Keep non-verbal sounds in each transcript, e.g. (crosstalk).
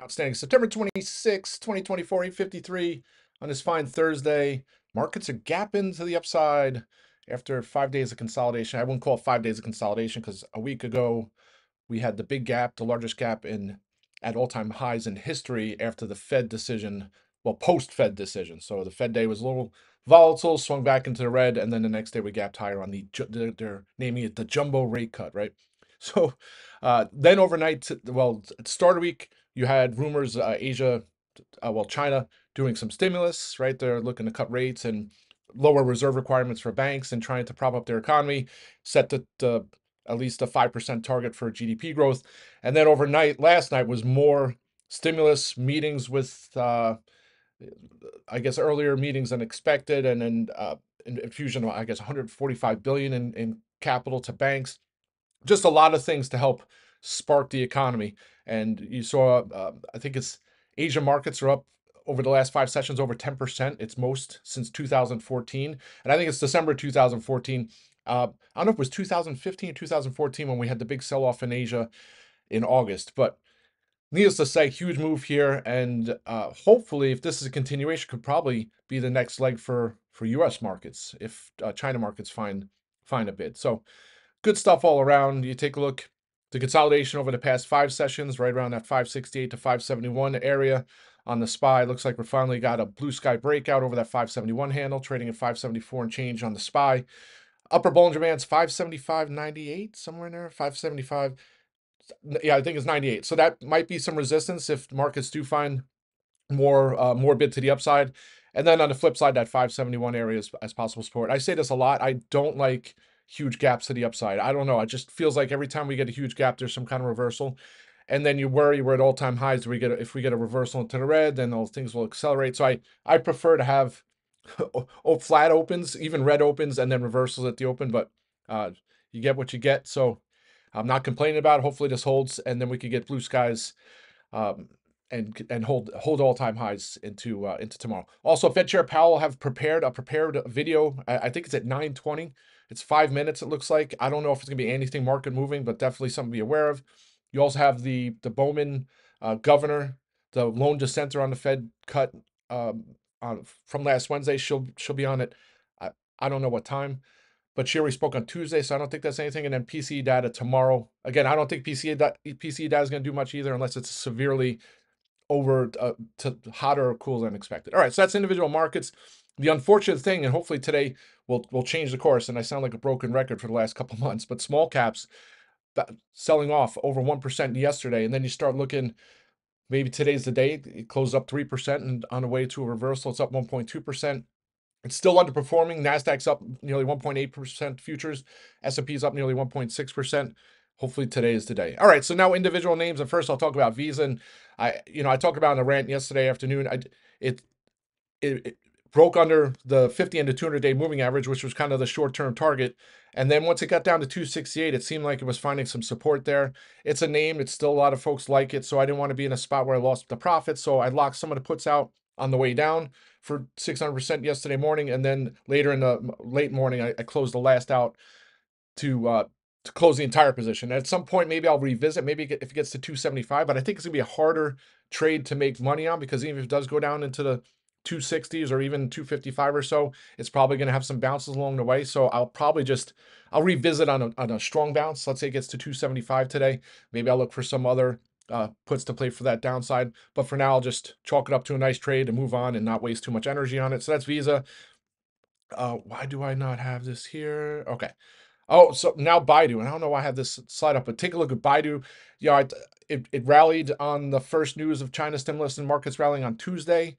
Outstanding. September 26, 2024, 853 on this fine Thursday. Markets are gapping to the upside after five days of consolidation. I wouldn't call five days of consolidation because a week ago we had the big gap, the largest gap in at all-time highs in history after the Fed decision, well, post-Fed decision. So the Fed day was a little volatile, swung back into the red, and then the next day we gapped higher on the they're, they're naming it the jumbo rate cut, right? (laughs) So uh, then overnight, well, start of week you had rumors uh, Asia, uh, well, China doing some stimulus, right? They're looking to cut rates and lower reserve requirements for banks and trying to prop up their economy, set the, the at least a 5% target for GDP growth. And then overnight, last night was more stimulus meetings with, uh, I guess, earlier meetings than expected, and then uh, infusion of, I guess, 145 billion in, in capital to banks. Just a lot of things to help sparked the economy. And you saw, uh, I think it's Asian markets are up over the last five sessions over 10%. It's most since 2014. And I think it's December 2014. Uh, I don't know if it was 2015 or 2014 when we had the big sell off in Asia in August. But needless to say, huge move here. And uh, hopefully, if this is a continuation, could probably be the next leg for, for US markets if uh, China markets find, find a bid. So good stuff all around. You take a look the consolidation over the past five sessions, right around that 568 to 571 area on the SPY, looks like we finally got a blue sky breakout over that 571 handle, trading at 574 and change on the SPY. Upper Bollinger Bands 575.98, somewhere in there, 575. Yeah, I think it's 98. So that might be some resistance if markets do find more uh, more bid to the upside. And then on the flip side, that 571 area is, as possible support. I say this a lot. I don't like huge gaps to the upside. I don't know. It just feels like every time we get a huge gap, there's some kind of reversal. And then you worry we're at all time highs. we get a, if we get a reversal into the red, then all things will accelerate. So I I prefer to have (laughs) oh, flat opens, even red opens, and then reversals at the open. But uh, you get what you get. So I'm not complaining about. It. Hopefully this holds, and then we could get blue skies um, and and hold hold all time highs into uh, into tomorrow. Also, Fed Chair Powell have prepared uh, a prepared video. I, I think it's at nine twenty. It's five minutes. It looks like I don't know if it's gonna be anything market moving, but definitely something to be aware of. You also have the the Bowman uh, governor, the lone dissenter on the Fed cut um, on from last Wednesday. She'll she'll be on it. I, I don't know what time. But she already spoke on Tuesday, so I don't think that's anything. And then PCE data tomorrow. Again, I don't think PCE, PCE data is going to do much either unless it's severely over uh, to hotter or cooler than expected. All right, so that's individual markets. The unfortunate thing, and hopefully today we'll we'll change the course. And I sound like a broken record for the last couple (laughs) months, but small caps selling off over one percent yesterday, and then you start looking. Maybe today's the day it closed up three percent, and on the way to a reversal, it's up one point two percent. It's still underperforming. Nasdaq's up nearly 1.8% futures. S&P's up nearly 1.6%. Hopefully today is today. All right, so now individual names. And first, I'll talk about Veasan. I, you know, I talked about in a rant yesterday afternoon. I, it, it, it broke under the 50 and the 200 day moving average, which was kind of the short term target. And then once it got down to 268, it seemed like it was finding some support there. It's a name. It's still a lot of folks like it. So I didn't want to be in a spot where I lost the profit. So I locked some of the puts out on the way down for 600% yesterday morning. And then later in the late morning, I, I closed the last out to uh, to close the entire position. At some point, maybe I'll revisit. Maybe if it gets to 275, but I think it's gonna be a harder trade to make money on because even if it does go down into the 260s or even 255 or so, it's probably gonna have some bounces along the way. So I'll probably just I'll revisit on a, on a strong bounce. Let's say it gets to 275 today. Maybe I'll look for some other uh, puts to play for that downside. But for now, I'll just chalk it up to a nice trade and move on and not waste too much energy on it. So that's Visa. Uh, why do I not have this here? Okay. Oh, so now Baidu, and I don't know why I have this slide up, but take a look at Baidu. You know, it, it, it rallied on the first news of China stimulus and markets rallying on Tuesday.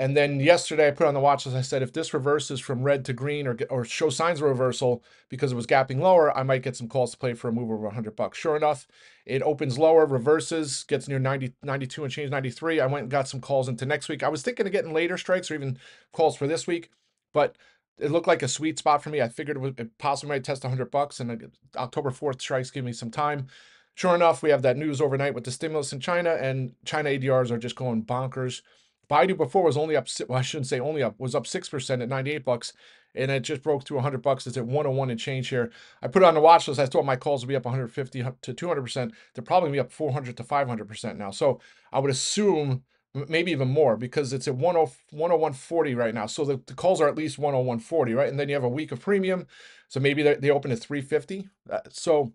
And then yesterday, I put on the watch as I said, if this reverses from red to green or or show signs of reversal because it was gapping lower, I might get some calls to play for a move over 100 bucks. Sure enough, it opens lower, reverses, gets near 90, 92 and change 93. I went and got some calls into next week. I was thinking of getting later strikes or even calls for this week, but it looked like a sweet spot for me. I figured it, possibly might test 100 bucks, and uh, October 4th strikes give me some time. Sure enough, we have that news overnight with the stimulus in China, and China ADRs are just going bonkers. Baidu before was only up, well, I shouldn't say only up, was up 6% at 98 bucks, and it just broke through 100 bucks. It's at 101 and change here. I put it on the watch list. I thought my calls would be up 150 to 200%. They're probably going to be up 400 to 500% now. So I would assume maybe even more because it's at 10, 101.40 right now. So the, the calls are at least 101.40, right? And then you have a week of premium. So maybe they, open at 350. Uh, so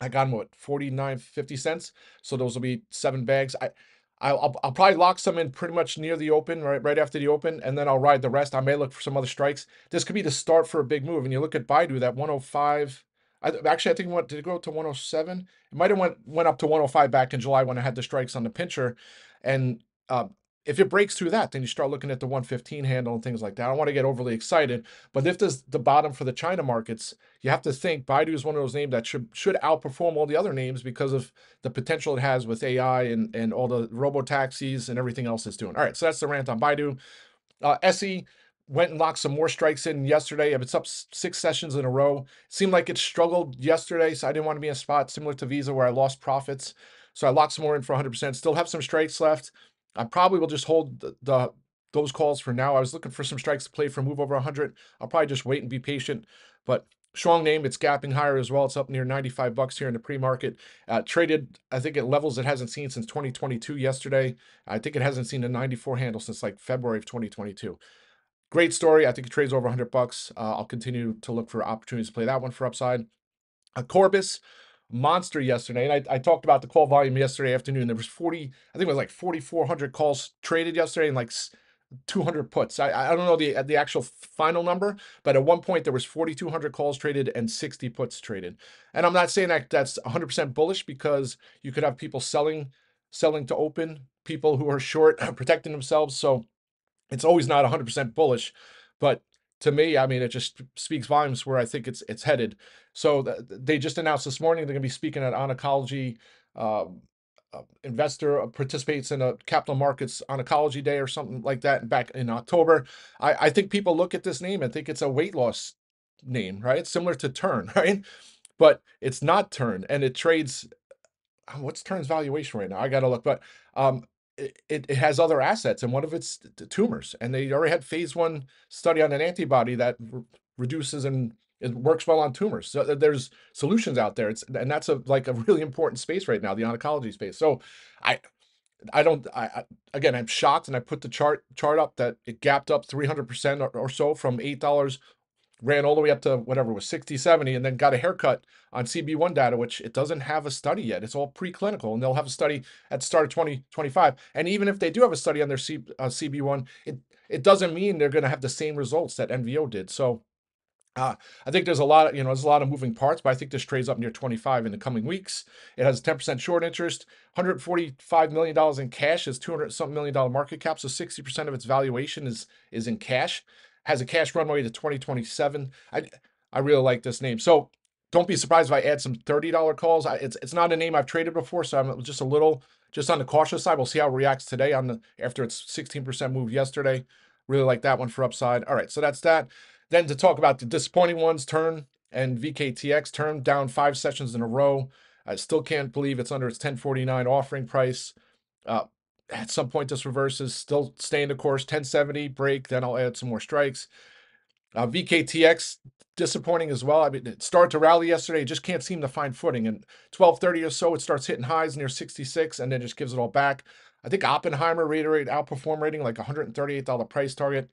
I got them what 49, 50 cents. So those will be seven bags. I, I'll, I'll probably lock some in pretty much near the open, right, right after the open, and then I'll ride the rest. I may look for some other strikes. This could be the start for a big move. And you look at Baidu, that 105, I, actually, I think it went, did it go to 107? It might have went went up to 105 back in July when I had the strikes on the pincher, and uh, if it breaks through that, then you start looking at the 115 handle and things like that. I don't want to get overly excited, but if there's the bottom for the China markets, you have to think Baidu is one of those names that should should outperform all the other names because of the potential it has with AI and, and all the robo taxis and everything else it's doing. All right, so that's the rant on Baidu. Uh, SE went and locked some more strikes in yesterday. It's up six sessions in a row. It seemed like it struggled yesterday, so I didn't want to be in a spot similar to Visa where I lost profits. So I locked some more in for 100%. Still have some strikes left. I probably will just hold the, the those calls for now. I was looking for some strikes to play for move over 100. I'll probably just wait and be patient. But strong name. It's gapping higher as well. It's up near 95 bucks here in the pre-market. Uh, traded, I think, at levels it hasn't seen since 2022 yesterday. I think it hasn't seen a 94 handle since like February of 2022. Great story. I think it trades over 100 bucks. Uh, I'll continue to look for opportunities to play that one for upside. A uh, Corbis, monster yesterday. And I, I talked about the call volume yesterday afternoon. There was 40, I think it was like 4,400 calls traded yesterday and like 200 puts. I, I don't know the the actual final number, but at one point there was 4,200 calls traded and 60 puts traded. And I'm not saying that that's 100% bullish because you could have people selling selling to open, people who are short (laughs) protecting themselves. So it's always not 100% bullish, but to me, I mean, it just speaks volumes where I think it's it's headed. So they just announced this morning they're going to be speaking at Oncology. Um, uh, investor uh, participates in a capital markets oncology day or something like that back in October. I, I think people look at this name and think it's a weight loss name, right? It's similar to Turn, (laughs) right? But it's not Turn, and it trades. Uh, what's Turn's valuation right now? I got to look, but um, it, it has other assets, and one of it's tumors. And they already had phase one study on an antibody that reduces and it works well on tumors. So there's solutions out there. It's and that's a like a really important space right now, the oncology space. So I I don't I, I again I'm shocked and I put the chart chart up that it gapped up 300% or, or so from $8 ran all the way up to whatever was 60, 70, and then got a haircut on CB1 data, which it doesn't have a study yet. It's all preclinical, and they'll have a study at the start of 2025. and even if they do have a study on their C, uh, CB1, it, it doesn't mean they're going to have the same results that NVO did. So uh, I think there's a lot, of, you know, there's a lot of moving parts, but I think this trades up near 25 in the coming weeks. It has 10% short interest, 145 million dollars in cash, is 200 something million dollar market cap, so 60% of its valuation is is in cash has a cash runway to 2027. I I really like this name. So don't be surprised if I add some $30 calls. I, it's it's not a name I've traded before, so I'm just a little just on the cautious side. We'll see how it reacts today on the after its 16% move yesterday. Really like that one for upside. All right, so that's that. Then to talk about the disappointing ones, turn and VKTX turn down five sessions in a row. I still can't believe it's under its 1049 offering price. Uh, at some point this reverses, still staying the course, 1070 break, then I'll add some more strikes. Uh, VKTX disappointing as well. I mean, it started to rally yesterday, just can't seem to find footing. And 1230 or so, it starts hitting highs near 66 and then just gives it all back. I think Oppenheimer reiterate outperform rating like $138 price target.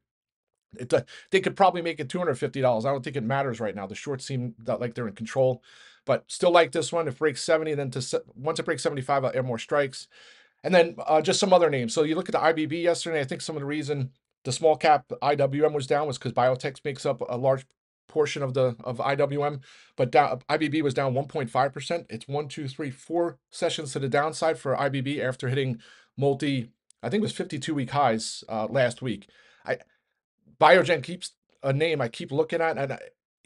It, they could probably make it $250. I don't think it matters right now. The shorts seem like they're in control, but still like this one. If breaks 70, then to once it breaks 75, I'll add more strikes. And then uh, just some other names. So you look at the IBB yesterday. I think some of the reason the small cap IWM was down was because biotech makes up a large portion of the of IWM, but down, IBB was down 1.5 percent. It's one, two, three, four sessions to the downside for IBB after hitting multi. I think it was 52 week highs uh, last week. I Biogen keeps a name I keep looking at, and I,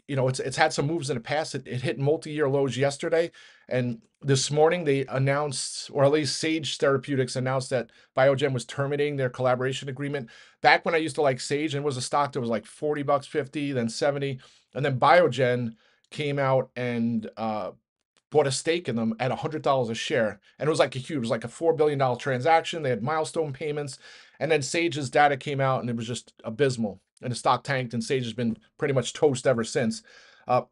you know, it's it's had some moves in the past. It, it hit multi-year lows yesterday, and this morning they announced, or at least Sage Therapeutics announced that Biogen was terminating their collaboration agreement. Back when I used to like Sage, and was a stock that was like forty bucks, fifty, then seventy, and then Biogen came out and uh, bought a stake in them at hundred dollars a share, and it was like a huge, it was like a four billion dollar transaction. They had milestone payments, and then Sage's data came out, and it was just abysmal and the stock tanked, and Sage has been pretty much toast ever since. Uh,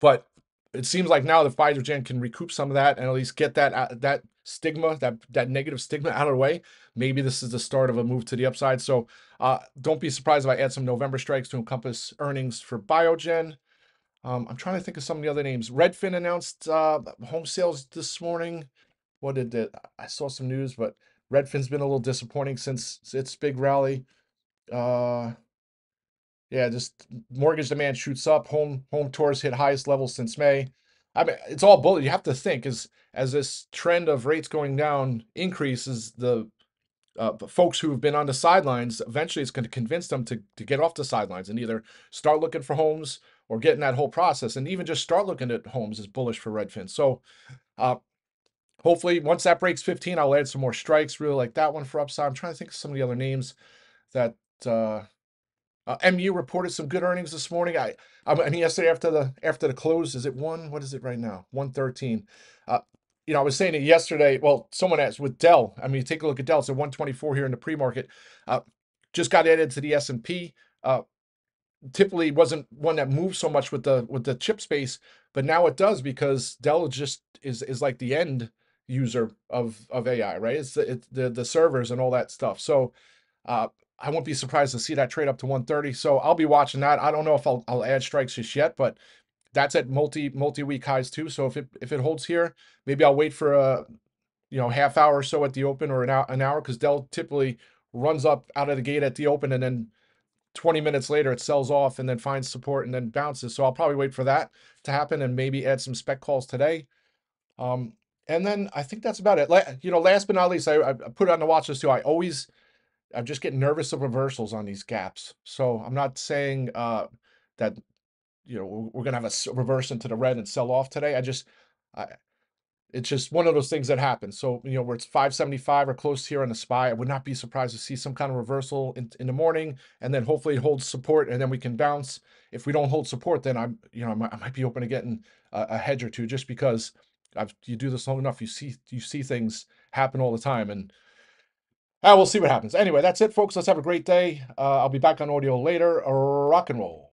but it seems like now that Pfizer can recoup some of that and at least get that uh, that stigma, that that negative stigma out of the way. Maybe this is the start of a move to the upside. So uh, don't be surprised if I add some November strikes to encompass earnings for Biogen. Um, I'm trying to think of some of the other names. Redfin announced uh, home sales this morning. What did it? I saw some news, but Redfin's been a little disappointing since its big rally. Uh, yeah, just mortgage demand shoots up. Home home tours hit highest levels since May. I mean, it's all bullet. You have to think as as this trend of rates going down increases, the uh, folks who have been on the sidelines eventually it's going to convince them to to get off the sidelines and either start looking for homes or get in that whole process. And even just start looking at homes is bullish for Redfin. So, uh, hopefully, once that breaks 15, I'll add some more strikes. Really like that one for upside. I'm trying to think of some of the other names that. Uh, uh, MU reported some good earnings this morning. I, I mean, yesterday after the after the close, is it one? What is it right now? One thirteen. Uh, you know, I was saying it yesterday. Well, someone asked with Dell. I mean, take a look at Dell. It's at one twenty four here in the pre market. Uh, just got added to the S and P. Uh, typically wasn't one that moved so much with the with the chip space, but now it does because Dell just is is like the end user of of AI, right? It's the it, the, the servers and all that stuff. So. Uh, I won't be surprised to see that trade up to 130. So I'll be watching that. I don't know if I'll, I'll add strikes just yet, but that's at multi multi week highs too. So if it if it holds here, maybe I'll wait for a you know half hour or so at the open or an hour an hour because Dell typically runs up out of the gate at the open and then 20 minutes later it sells off and then finds support and then bounces. So I'll probably wait for that to happen and maybe add some spec calls today. Um, and then I think that's about it. You know, last but not least, I, I put it on the watch list too. I always I'm just getting nervous of reversals on these gaps. So I'm not saying uh, that you know we're going to have a reverse into the red and sell off today. I just I, it's just one of those things that happens. So you know where it's 575 or close here on the SPY, I would not be surprised to see some kind of reversal in, in the morning, and then hopefully it holds support, and then we can bounce. If we don't hold support, then I'm you know I might, I might be open to getting a, a hedge or two just because I've you do this long enough, you see you see things happen all the time and uh, we'll see what happens. Anyway, that's it, folks. Let's have a great day. Uh, I'll be back on audio later. Rock and roll.